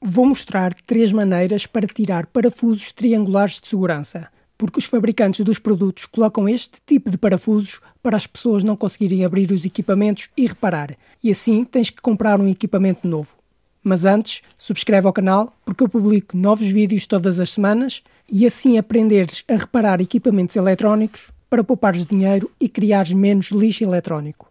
Vou mostrar três maneiras para tirar parafusos triangulares de segurança, porque os fabricantes dos produtos colocam este tipo de parafusos para as pessoas não conseguirem abrir os equipamentos e reparar, e assim tens que comprar um equipamento novo. Mas antes, subscreve ao canal porque eu publico novos vídeos todas as semanas e assim aprenderes a reparar equipamentos eletrónicos para poupares dinheiro e criares menos lixo eletrónico.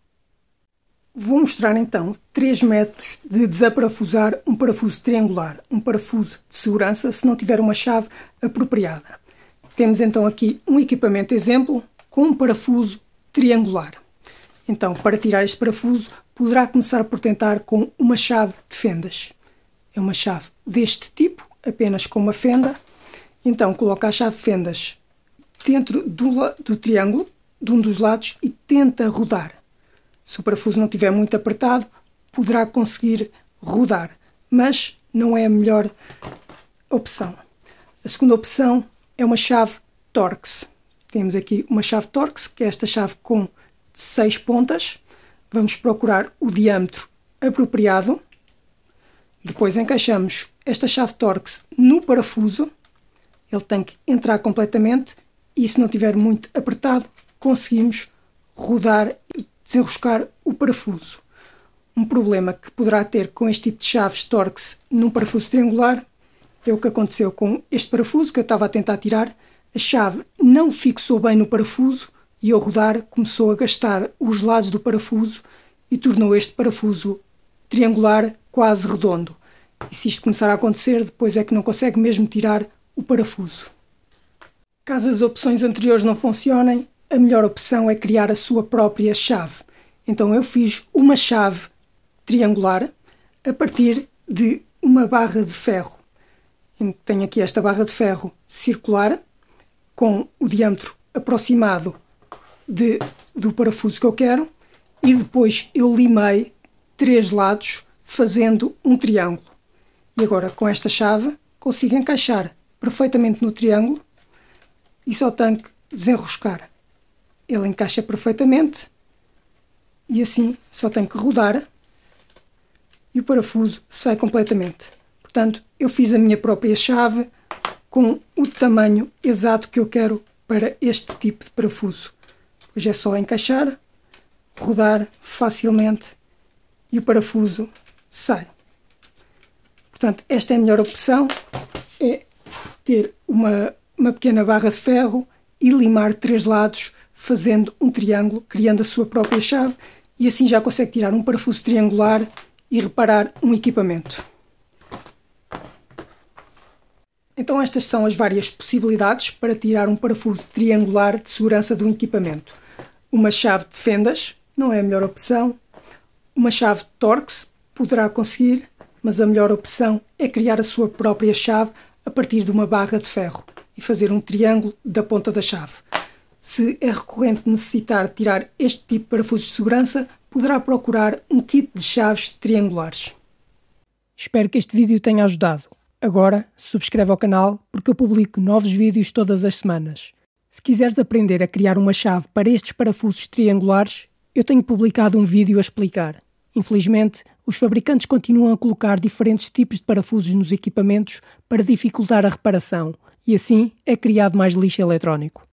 Vou mostrar então três métodos de desaparafusar um parafuso triangular, um parafuso de segurança, se não tiver uma chave apropriada. Temos então aqui um equipamento exemplo com um parafuso triangular. Então, para tirar este parafuso, poderá começar por tentar com uma chave de fendas. É uma chave deste tipo, apenas com uma fenda. Então, coloca a chave de fendas dentro do, do triângulo, de um dos lados, e tenta rodar se o parafuso não estiver muito apertado, poderá conseguir rodar, mas não é a melhor opção. A segunda opção é uma chave Torx. Temos aqui uma chave Torx, que é esta chave com seis pontas. Vamos procurar o diâmetro apropriado. Depois encaixamos esta chave Torx no parafuso. Ele tem que entrar completamente e se não tiver muito apertado, conseguimos rodar desenroscar o parafuso. Um problema que poderá ter com este tipo de chaves Torx num parafuso triangular é o que aconteceu com este parafuso que eu estava a tentar tirar. A chave não fixou bem no parafuso e ao rodar começou a gastar os lados do parafuso e tornou este parafuso triangular quase redondo. E se isto começar a acontecer, depois é que não consegue mesmo tirar o parafuso. Caso as opções anteriores não funcionem, a melhor opção é criar a sua própria chave. Então eu fiz uma chave triangular a partir de uma barra de ferro. Tenho aqui esta barra de ferro circular com o diâmetro aproximado de, do parafuso que eu quero e depois eu limei três lados fazendo um triângulo. E agora com esta chave consigo encaixar perfeitamente no triângulo e só tenho que desenroscar ele encaixa perfeitamente e assim só tem que rodar e o parafuso sai completamente. Portanto, eu fiz a minha própria chave com o tamanho exato que eu quero para este tipo de parafuso. Pois é só encaixar, rodar facilmente e o parafuso sai. Portanto, esta é a melhor opção, é ter uma, uma pequena barra de ferro e limar três lados fazendo um triângulo, criando a sua própria chave e assim já consegue tirar um parafuso triangular e reparar um equipamento. Então estas são as várias possibilidades para tirar um parafuso triangular de segurança de um equipamento. Uma chave de fendas não é a melhor opção. Uma chave de Torx poderá conseguir, mas a melhor opção é criar a sua própria chave a partir de uma barra de ferro e fazer um triângulo da ponta da chave. Se é recorrente necessitar tirar este tipo de parafusos de segurança, poderá procurar um kit de chaves triangulares. Espero que este vídeo tenha ajudado. Agora, subscreve ao canal porque eu publico novos vídeos todas as semanas. Se quiseres aprender a criar uma chave para estes parafusos triangulares, eu tenho publicado um vídeo a explicar. Infelizmente, os fabricantes continuam a colocar diferentes tipos de parafusos nos equipamentos para dificultar a reparação, e assim é criado mais lixo eletrónico.